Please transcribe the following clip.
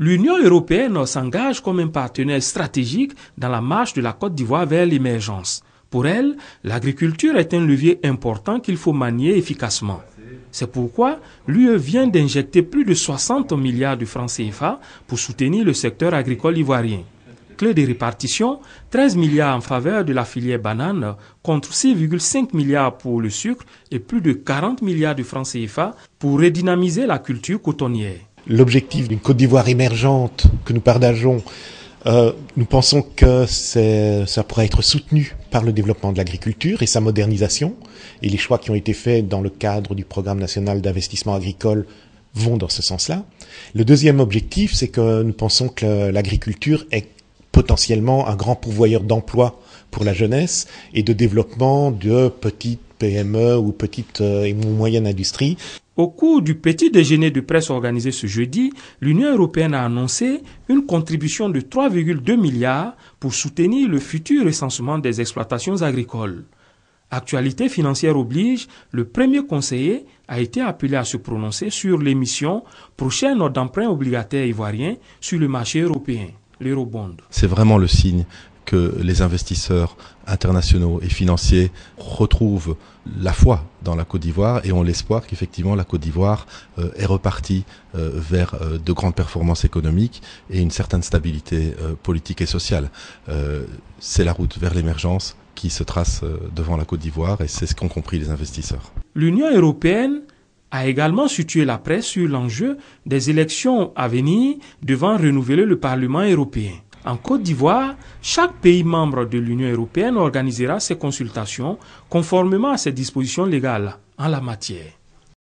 L'Union européenne s'engage comme un partenaire stratégique dans la marche de la Côte d'Ivoire vers l'émergence. Pour elle, l'agriculture est un levier important qu'il faut manier efficacement. C'est pourquoi l'UE vient d'injecter plus de 60 milliards de francs CFA pour soutenir le secteur agricole ivoirien. Clé des répartitions, 13 milliards en faveur de la filière banane contre 6,5 milliards pour le sucre et plus de 40 milliards de francs CFA pour redynamiser la culture cotonnière l'objectif d'une Côte d'Ivoire émergente que nous partageons, euh, nous pensons que ça pourrait être soutenu par le développement de l'agriculture et sa modernisation. Et les choix qui ont été faits dans le cadre du programme national d'investissement agricole vont dans ce sens-là. Le deuxième objectif, c'est que nous pensons que l'agriculture est potentiellement un grand pourvoyeur d'emplois pour la jeunesse et de développement de petites PME ou petites euh, et moyennes industries. Au cours du petit déjeuner de presse organisé ce jeudi, l'Union européenne a annoncé une contribution de 3,2 milliards pour soutenir le futur recensement des exploitations agricoles. Actualité financière oblige, le premier conseiller a été appelé à se prononcer sur l'émission prochaine ordre d'emprunt obligataire ivoirien sur le marché européen, l'Eurobond. C'est vraiment le signe que les investisseurs internationaux et financiers retrouvent la foi dans la Côte d'Ivoire et ont l'espoir qu'effectivement la Côte d'Ivoire euh, est repartie euh, vers euh, de grandes performances économiques et une certaine stabilité politique et sociale. c'est la route vers l'émergence qui se trace devant la Côte d'Ivoire et c'est ce qu'ont compris les investisseurs. L'Union européenne a également situé la presse sur l'enjeu des élections à venir devant renouveler le Parlement européen. En Côte d'Ivoire, chaque pays membre de l'Union européenne organisera ses consultations conformément à ses dispositions légales en la matière.